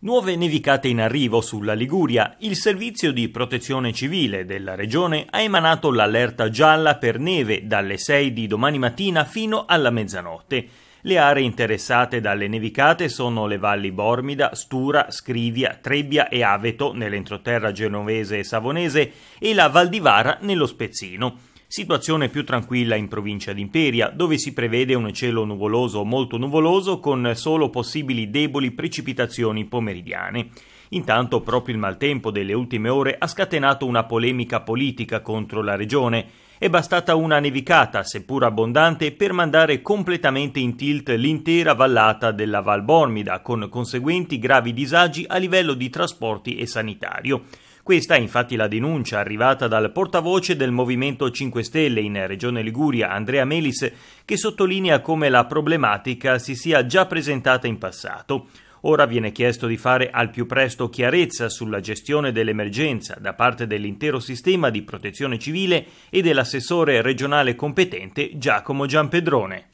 Nuove nevicate in arrivo sulla Liguria, il servizio di protezione civile della regione ha emanato l'allerta gialla per neve dalle 6 di domani mattina fino alla mezzanotte. Le aree interessate dalle nevicate sono le valli Bormida, Stura, Scrivia, Trebbia e Aveto nell'entroterra genovese e savonese e la Val di Vara nello Spezzino. Situazione più tranquilla in provincia di Imperia, dove si prevede un cielo nuvoloso o molto nuvoloso con solo possibili deboli precipitazioni pomeridiane. Intanto proprio il maltempo delle ultime ore ha scatenato una polemica politica contro la regione. È bastata una nevicata, seppur abbondante, per mandare completamente in tilt l'intera vallata della Val Bormida, con conseguenti gravi disagi a livello di trasporti e sanitario. Questa è infatti la denuncia arrivata dal portavoce del Movimento 5 Stelle in Regione Liguria, Andrea Melis, che sottolinea come la problematica si sia già presentata in passato. Ora viene chiesto di fare al più presto chiarezza sulla gestione dell'emergenza da parte dell'intero sistema di protezione civile e dell'assessore regionale competente Giacomo Giampedrone.